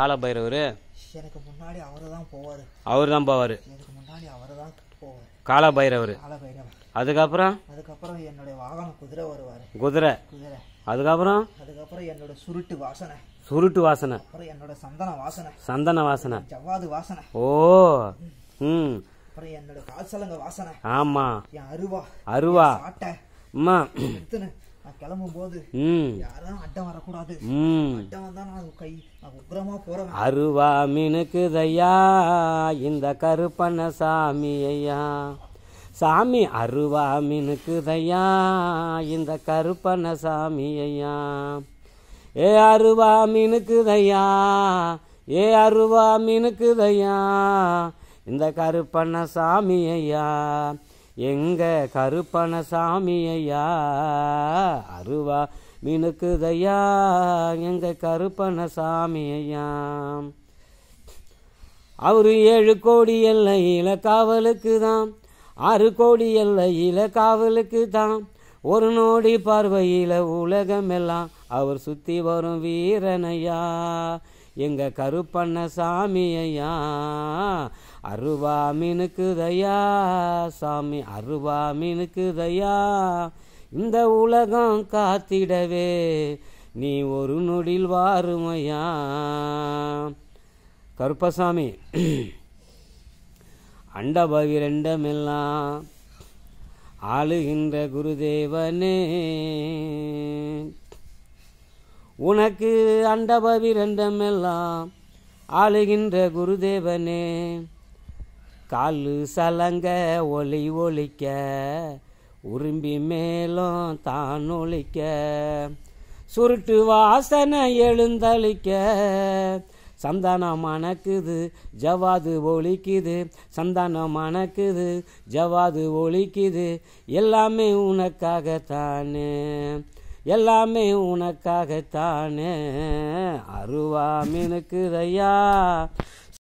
காலபைரவர் எனக்கு முன்னாடி அவர் தான் போவார் அவர் தான் போவார் எனக்கு முன்னாடி அவர் தான் போவார் காலபைரவர் அதுக்கப்புறம் அதுக்கப்புறம் என்னுடைய வாகனம் குதிரை வருவார் குதிரை குதிரை அதுக்கப்புறம் அதுக்கப்புறம் என்னோட சுருட்டு வாசனை சுருட்டு வாசனை அப்புறம் என்னோட சந்தன வாசனை சந்தன வாசனை ஜவ்வாது வாசனை ஓ ம் அப்புறம் என்னோட காசலங்க வாசனை ஆமா என் அருவா அருவா சாட்டை அம்மா அருவா மினுக்கு தையா இந்த கருப்பண்ண சாமி ஐயா சாமி அருவா தையா இந்த கருப்பண்ண சாமி ஐயா ஏ அருவா தையா ஏ அருவா தையா இந்த கருப்பண்ண சாமி ஐயா எங்க கருப்பன சாமியையா அருவா மினுக்குதையா எங்க கருப்பன சாமியையா அவரு ஏழு கோடி எல்லையில காவலுக்கு தான் ஆறு கோடி எல்லையில காவலுக்கு தான் ஒரு நோடி பார்வையில உலகமெல்லாம் அவர் சுத்தி வரும் வீரனையா எங்கள் கருப்பண்ண ஐயா அருவா மினுக்குதையா சாமி அருவா மினுக்குதையா இந்த உலகம் காத்திடவே நீ ஒரு நொடில் வாருமையா கருப்பசாமி அண்டபவிரண்டமெல்லாம் ஆளுகின்ற குருதேவனே உனக்கு அண்டபவிரண்டமெல்லாம் ஆளுகின்ற குருதேவனே காலு சலங்க ஒளி ஒலிக்க உரும்பி மேலும் தான் ஒழிக்க சுருட்டு வாசனை எழுந்தளிக்க சந்தானம் மணக்குது ஜவாது ஒழிக்குது சந்தானம் மணக்குது ஜவாது ஒழிக்குது எல்லாமே உனக்காகத்தானே எல்லாமே உனக்காகத்தானே அருவாமினுக்குதையா